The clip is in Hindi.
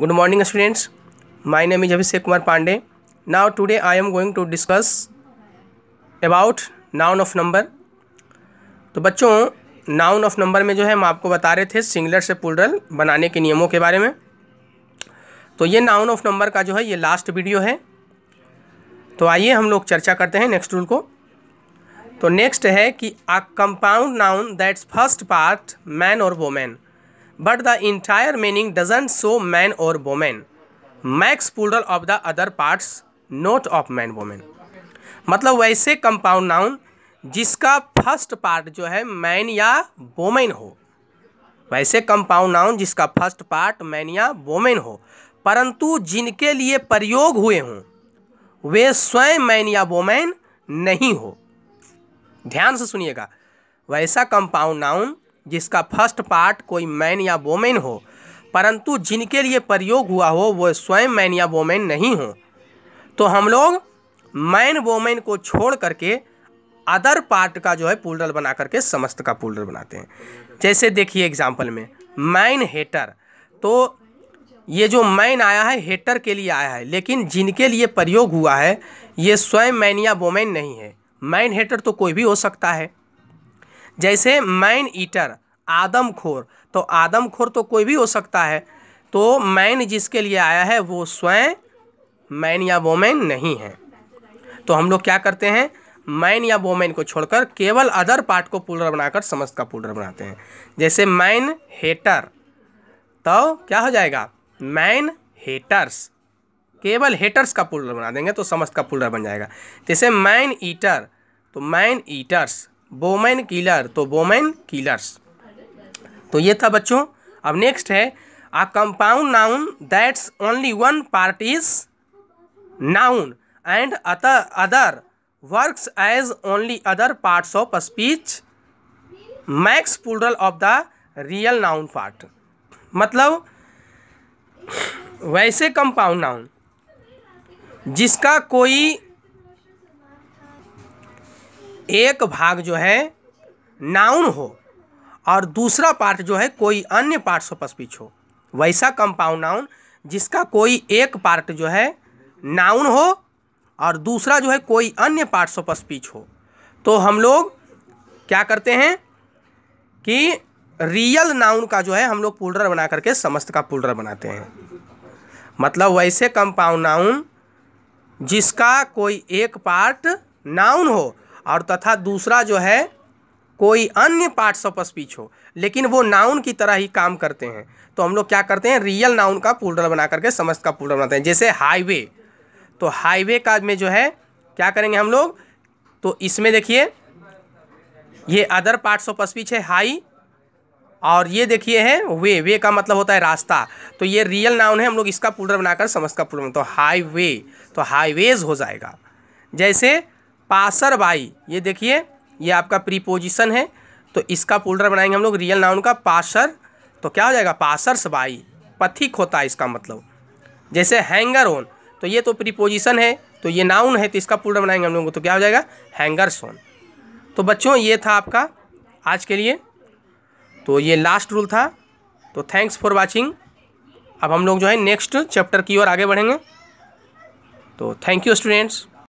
good morning students my name is Abhishek Kumar Pandey now today I am going to discuss about noun of number तो बच्चों नाउन ऑफ नंबर में जो है हम आपको बता रहे थे सिंगलर से पुलरल बनाने के नियमों के बारे में तो ये नाउन ऑफ नंबर का जो है ये लास्ट वीडियो है तो आइए हम लोग चर्चा करते हैं नेक्स्ट रूल को तो नेक्स्ट है कि a compound noun that's first part man और women but the entire meaning doesn't so man और women makes plural of the other parts not of man women मतलब वैसे कंपाउंड नाउन जिसका फर्स्ट पार्ट जो है मैन या वोमेन हो वैसे कंपाउंड नाउन जिसका फर्स्ट पार्ट मैन या वोमेन हो परंतु जिनके लिए प्रयोग हुए हों वे स्वयं मैन या वोमेन नहीं हो ध्यान से सुनिएगा वैसा कंपाउंड नाउन जिसका फर्स्ट पार्ट कोई मैन या वोमेन हो परंतु जिनके लिए प्रयोग हुआ हो वो स्वयं मैन या वोमेन नहीं हो तो हम लोग मैन वोमेन को छोड़ करके अदर पार्ट का जो है पुलरल बना करके समस्त का पुलरल बनाते हैं जैसे देखिए एग्जाम्पल में मैन हेटर तो ये जो मैन आया है हेटर के लिए आया है लेकिन जिनके लिए प्रयोग हुआ है ये स्वयं मैन या वोमेन नहीं है मैन हेटर तो कोई भी हो सकता है जैसे मैन ईटर आदमखोर तो आदमखोर तो कोई भी हो सकता है तो मैन जिसके लिए आया है वो स्वयं मैन या वोमैन नहीं है तो हम लोग क्या करते हैं मैन या वोमैन को छोड़कर केवल अदर पार्ट को पुलर बनाकर समस्त का पुलर बनाते हैं जैसे मैन हेटर तो क्या हो जाएगा मैन हेटर्स केवल हेटर्स का पुलर बना देंगे तो समस्त का पुलर बन जाएगा जैसे मैन ईटर तो मैन ईटर्स बोमैन किलर तो बोमैन किलर्स तो ये था बच्चों अब नेक्स्ट है a compound noun that's only one part is noun and other works as only other parts of speech makes plural of the real noun part मतलब वैसे कंपाउंड नाउन जिसका कोई एक भाग जो है नाउन हो और दूसरा पार्ट जो है कोई अन्य पार्ट सोपस्पिच हो वैसा कंपाउंड नाउन जिसका कोई एक पार्ट जो है नाउन हो और दूसरा जो है कोई अन्य पार्ट सोपस्पिच हो तो हम लोग क्या करते हैं कि रियल नाउन का जो है हम लोग पुलडर बना करके समस्त का पुलडर बनाते हैं मतलब वैसे कंपाउंड नाउन जिसका कोई एक पार्ट नाउन हो और तथा दूसरा जो है कोई अन्य पार्ट्स ऑफ स्पीच हो लेकिन वो नाउन की तरह ही काम करते हैं तो हम लोग क्या करते हैं रियल नाउन का पोल्डर बना करके समस्त का प्लूरल बनाते हैं जैसे हाईवे तो हाईवे का में जो है क्या करेंगे हम लोग तो इसमें देखिए ये अदर पार्ट्स ऑफ स्पीच है हाई और ये देखिए है वे वे का मतलब होता है रास्ता तो ये रियल नाउन है हम लोग इसका पुलर बनाकर समस्त का बनाते तो हाई तो हाईवेज हो जाएगा जैसे पासर बाई ये देखिए ये आपका प्रीपोजिशन है तो इसका पोल्डर बनाएंगे हम लोग रियल नाउन का पासर तो क्या हो जाएगा पासर्स बाई पथिक होता है इसका मतलब जैसे हैंगर ओन तो ये तो प्रीपोजिशन है तो ये नाउन है तो इसका पोल्डर बनाएंगे हम लोग तो क्या हो जाएगा हैंगर्स ओन तो बच्चों ये था आपका आज के लिए तो ये लास्ट रूल था तो थैंक्स फॉर वॉचिंग अब हम लोग जो है नेक्स्ट चैप्टर की ओर आगे बढ़ेंगे तो थैंक यू स्टूडेंट्स